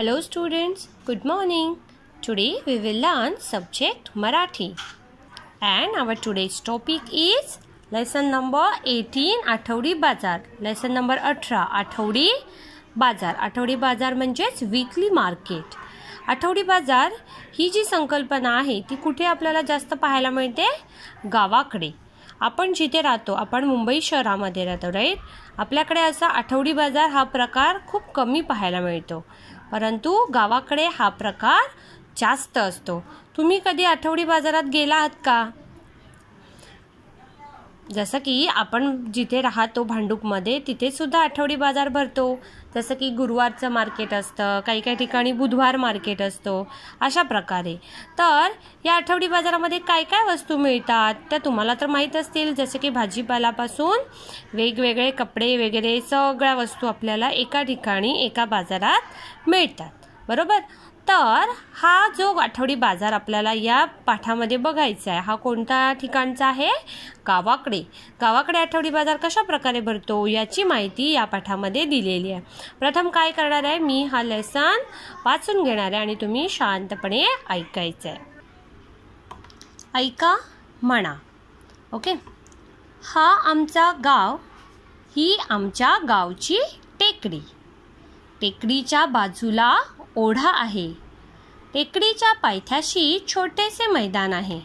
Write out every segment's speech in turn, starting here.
Hello students, good morning Today we will learn subject Marathi And our today's topic is lesson number 18 आठवडी बाजार. Lesson number 18 आठवडी बाजार. आठवडी बाजार म्हणजेच वीकली मार्केट. आठवडी बाजार ही जी संकल्पना आहे ती कुठे आपल्याला जास्त पाहायला मिळते गावाकडे आपण जिथे राहतो आपण मुंबई शहरामध्ये राहतो राईट आपल्याकडे असा आठवडी बाजार हा प्रकार खूप कमी पाहायला मिळतो परंतु गावाकडे हा प्रकार जास्त असतो तुम्ही कधी आठवडी बाजारात गेला आहात का जसं की आपण जिथे राहतो भांडूपमध्ये तिथे सुद्धा आठवडी बाजार भरतो जसं की गुरुवारचं मार्केट असतं काही काही ठिकाणी बुधवार मार्केट असतो अशा प्रकारे तर या आठवडी बाजारामध्ये काय काय वस्तू मिळतात त्या तुम्हाला तर माहीत असतील जसं की भाजीपालापासून वेगवेगळे कपडे वगैरे सगळ्या वस्तू आपल्याला एका ठिकाणी एका बाजारात मिळतात बरोबर तर हा जो आठवडी बाजार आपल्याला या पाठामध्ये बघायचा आहे हा कोणत्या ठिकाणचा आहे गावाकडे गावाकडे आठवडी बाजार कशा प्रकारे भरतो याची माहिती या पाठामध्ये दिलेली आहे प्रथम काय करणार आहे मी हा लेसन वाचून घेणार आहे आणि तुम्ही शांतपणे ऐकायचं आहे ऐका म्हणा ओके हा आमचा गाव ही आमच्या गावची टेकडी टेकडीच्या बाजूला ओढा आहे टेकडीच्या पायथ्याशी छोटेसे मैदान आहे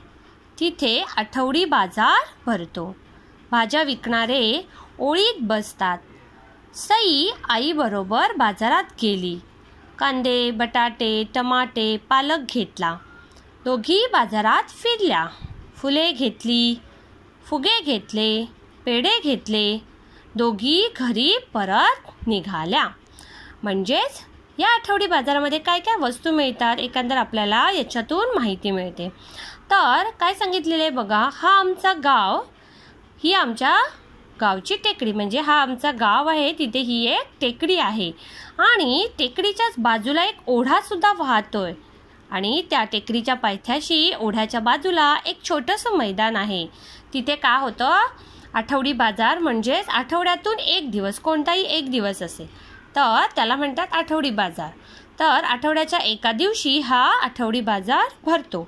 तिथे आठवडी बाजार भरतो भाज्या विकणारे ओळीत बसतात सई आईबरोबर बाजारात गेली कांदे बटाटे टमाटे पालक घेतला दोघी बाजारात फिरल्या फुले घेतली फुगे घेतले पेढे घेतले दोघी घरी परत निघाल्या म्हणजेच या आठवडी बाजारामध्ये काय काय वस्तू मिळतात एकंदर आपल्याला याच्यातून माहिती मिळते तर काय सांगितलेलं आहे बघा हा आमचा गाव ही आमच्या गावची टेकडी म्हणजे हा आमचा गाव आहे तिथे ही एक टेकडी आहे आणि टेकडीच्याच बाजूला एक ओढासुद्धा वाहतोय आणि त्या टेकडीच्या पायथ्याशी ओढ्याच्या बाजूला एक छोटंसं मैदान आहे तिथे का होतं आठवडी बाजार म्हणजेच आठवड्यातून एक दिवस कोणताही एक दिवस असेल तर त्याला म्हणतात आठवडी बाजार तर आठवड्याच्या एका दिवशी हा आठवडी बाजार भरतो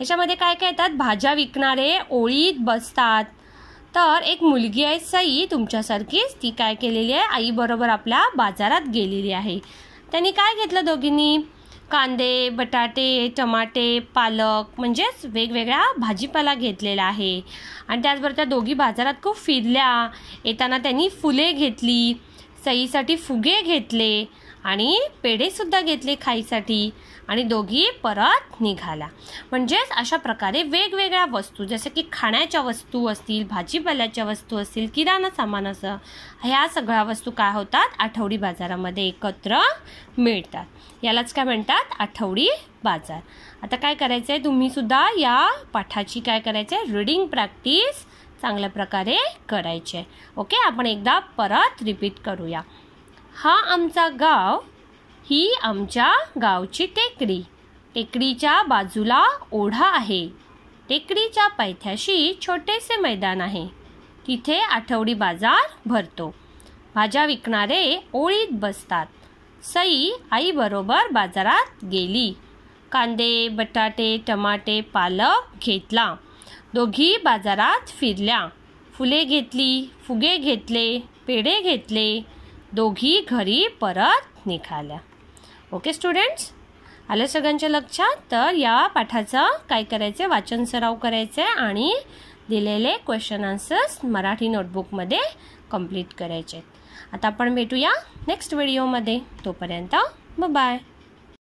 याच्यामध्ये काय काय येतात भाज्या विकणारे ओळीत बसतात तर एक मुलगी आहे सई तुमच्यासारखीच ती काय केलेली आहे आईबरोबर आपल्या बाजारात गेलेली आहे त्यांनी काय घेतलं दोघींनी कांदे बटाटे टमाटे पालक म्हणजेच वेगवेगळ्या भाजीपाला घेतलेला आहे आणि त्याचबरोबर त्या दोघी बाजारात खूप फिरल्या येताना त्यांनी फुले घेतली सईसाठी फुगे घेतले आणि पेढेसुद्धा घेतले खाईसाठी आणि दोघी परत निघाला म्हणजेच अशा प्रकारे वेगवेगळ्या वस्तू जसं की खाण्याच्या वस्तू असतील भाजीपाल्याच्या वस्तू असतील किराणा सामान असं ह्या सगळ्या वस्तू काय होतात आठवडी बाजारामध्ये एकत्र मिळतात यालाच काय म्हणतात आठवडी बाजार आता काय करायचं आहे तुम्हीसुद्धा या पाठाची काय करायचं आहे रिडिंग प्रॅक्टिस चांगल्या प्रकारे करायचे ओके आपण एकदा परत रिपीट करूया हा आमचा गाव ही आमच्या गावची टेकडी टेकडीच्या बाजूला ओढा आहे टेकडीच्या पायथ्याशी छोटेसे मैदान आहे तिथे आठवडी बाजार भरतो भाज्या विकणारे ओळीत बसतात सई आईबरोबर बाजारात गेली कांदे बटाटे टमाटे पालक घेतला दोघी बाजारात फिरल्या फुले घेतली फुगे घेतले पेढे घेतले दोघी घरी परत निघाल्या ओके स्टुडंट्स आलं सगळ्यांच्या लक्षात तर या पाठाचं काय करायचं आहे वाचन सराव करायचं आहे आणि दिलेले क्वेश्चन आन्सर्स मराठी नोटबुकमध्ये कंप्लीट करायचे आहेत आता आपण भेटूया नेक्स्ट व्हिडिओमध्ये तोपर्यंत बाय